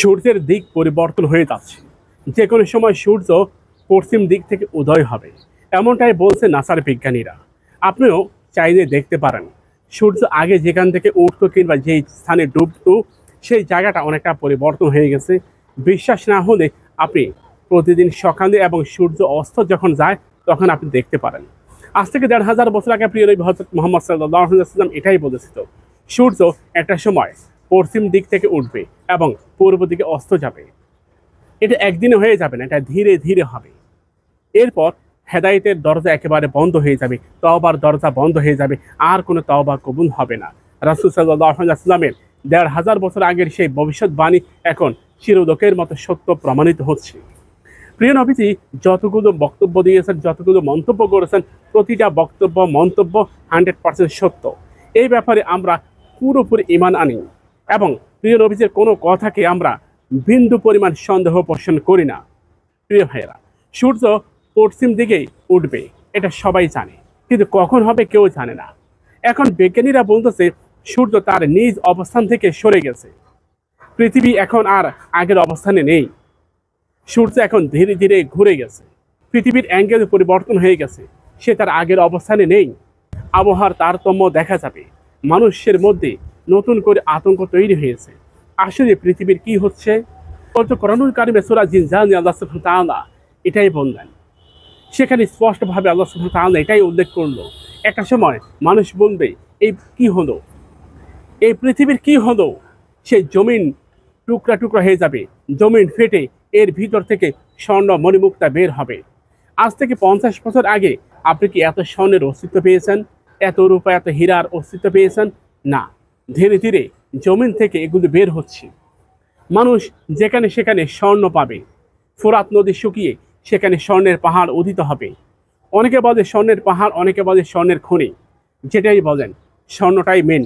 সূর্যের দিক পরিবর্তন হয়ে যাচ্ছে যে কোনো সময় সূর্য পশ্চিম দিক থেকে উদয় হবে এমনটাই বলছে নাসার বিজ্ঞানীরা আপনিও চাইলে দেখতে পারেন সূর্য আগে যেখান থেকে উঠত কিংবা যেই স্থানে ডুবত সেই জায়গাটা অনেকটা পরিবর্তন হয়ে গেছে বিশ্বাস না হলে আপনি প্রতিদিন সকালে এবং সূর্য অস্ত যখন যায় তখন আপনি দেখতে পারেন আজ থেকে দেড় হাজার বছর আগে প্রিয় নবী হজরত মোহাম্মদ সাল্লাহ সাল্লাম এটাই বলেছিল সূর্য একটা সময় পশ্চিম দিক থেকে উঠবে এবং পূর্ব দিকে অস্ত যাবে এটা একদিনে হয়ে যাবে না এটা ধীরে ধীরে হবে এরপর হেদায়তের দরজা একেবারে বন্ধ হয়ে যাবে তওবার দরজা বন্ধ হয়ে যাবে আর কোনো তওবা কবুল হবে না রাসুল সাল্লাহামের দেড় হাজার বছর আগের সেই ভবিষ্যৎবাণী এখন চিরদকের মতো সত্য প্রমাণিত হচ্ছে প্রিয় নবীজি যতগুলো বক্তব্য দিয়েছেন যতগুলো মন্তব্য করেছেন প্রতিটা বক্তব্য মন্তব্য হান্ড্রেড পার্সেন্ট সত্য এই ব্যাপারে আমরা পুরোপুরি ইমান আনি এবং প্রিয় নবীজের কোনো কথাকে আমরা বিন্দু পরিমাণ সন্দেহ পোষণ করি না প্রিয় ভাইয়েরা সূর্য পশ্চিম দিকেই উঠবে এটা সবাই জানে কিন্তু কখন হবে কেউ জানে না এখন বিজ্ঞানীরা বলতেছে সূর্য তার নিজ অবস্থান থেকে সরে গেছে পৃথিবী এখন আর আগের অবস্থানে নেই সূর্য এখন ধীরে ধীরে ঘুরে গেছে পৃথিবীর অ্যাঙ্গেল পরিবর্তন হয়ে গেছে সে তার আগের অবস্থানে নেই আবহাওয়ার তারতম্য দেখা যাবে মানুষের মধ্যে নতুন করে আতঙ্ক তৈরি হয়েছে আসলে পৃথিবীর কি হচ্ছে অত কারিমে সুরা জিনজান আল্লাহ এটাই বললেন সেখানে স্পষ্টভাবে আল্লাহ তাহলে এটাই উল্লেখ করলো একটা সময় মানুষ বলবে এই কি হলো এই পৃথিবীর কি হলো সে জমিন টুকরা টুকরা হয়ে যাবে জমিন ফেটে এর ভিতর থেকে স্বর্ণ মণিমুক্তা বের হবে আজ থেকে পঞ্চাশ বছর আগে আপনি কি এত স্বর্ণের অস্তিত্ব পেয়েছেন এত রূপা এত হীরার অস্তিত্ব পেয়েছেন না ধীরে ধীরে জমিন থেকে এগুলি বের হচ্ছে মানুষ যেখানে সেখানে স্বর্ণ পাবে ফোরাত নদী শুকিয়ে সেখানে স্বর্ণের পাহাড় উদিত হবে অনেকে বলে স্বর্ণের পাহাড় অনেকে বলে স্বর্ণের খনি যেটাই বলেন স্বর্ণটাই মেন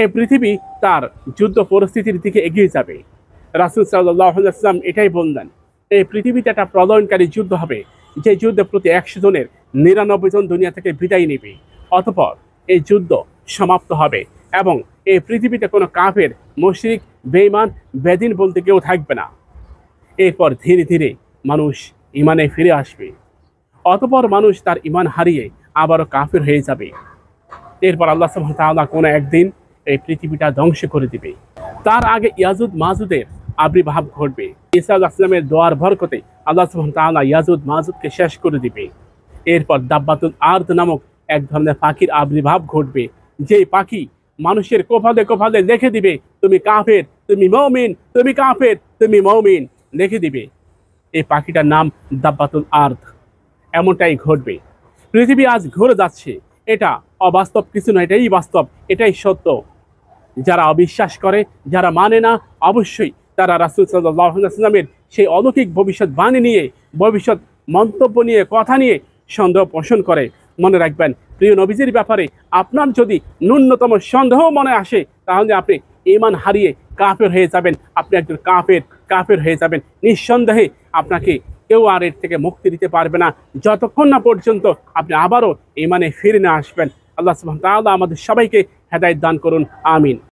এই পৃথিবী তার যুদ্ধ পরিস্থিতির দিকে এগিয়ে যাবে রাসুল সাল্লাহাম এটাই বললেন এই পৃথিবীতে একটা প্রলয়নকারী যুদ্ধ হবে যে যুদ্ধে প্রতি একশো জনের নিরানব্বই জন দুনিয়া থেকে বিদায় নেবে অতপর এই যুদ্ধ সমাপ্ত হবে এবং এই পৃথিবীতে কোনো কাফের মশ্রিক বেইমান বেদিন বলতে কেউ থাকবে না এরপর ধীরে ধীরে মানুষ ইমানে ফিরে আসবে অতপর মানুষ তার ইমান হারিয়ে আবারও কাফের হয়ে যাবে এরপর আল্লাহ সাল্লাহ কোনো একদিন এই পৃথিবীটা ধ্বংস করে দিবে তার আগে ইয়াজুদ মাজুদের আবির্ভাব ঘটবে ইসা আসলামের দোয়ার ভরকতে আল্লাহ সুহামতাল্লাহ ইয়াজুদ মাজুদকে শেষ করে দিবে এরপর দাব্বাতুল আর্দ নামক এক ধরনের পাখির আবির্ভাব ঘটবে যে পাখি মানুষের কোফাদে কোফাদে লেখে দিবে তুমি কাফের তুমি মৌমিন তুমি কাফের তুমি মৌমিন লেখে দিবে এই পাখিটার নাম দাব্বাতুল আর্থ এমনটাই ঘটবে পৃথিবী আজ ঘুরে যাচ্ছে এটা অবাস্তব কিছু না এটাই বাস্তব এটাই সত্য যারা অবিশ্বাস করে যারা মানে না অবশ্যই তারা রাসুল সাল্লাহামের সেই অলৌকিক ভবিষ্যৎ বাণী নিয়ে ভবিষ্যৎ মন্তব্য নিয়ে কথা নিয়ে সন্দেহ পোষণ করে মনে রাখবেন প্রিয় নবীজির ব্যাপারে আপনার যদি ন্যূনতম সন্দেহ মনে আসে তাহলে আপনি ইমান হারিয়ে কাফের হয়ে যাবেন আপনি একজন কাফের কাফের হয়ে যাবেন নিঃসন্দেহে আপনাকে কেউ আর এর থেকে মুক্তি দিতে পারবে না যতক্ষণ না পর্যন্ত আপনি আবারও ইমানে ফিরে না আসবেন আল্লাহ তাহলে আমাদের সবাইকে হেদায়ত দান করুন আমিন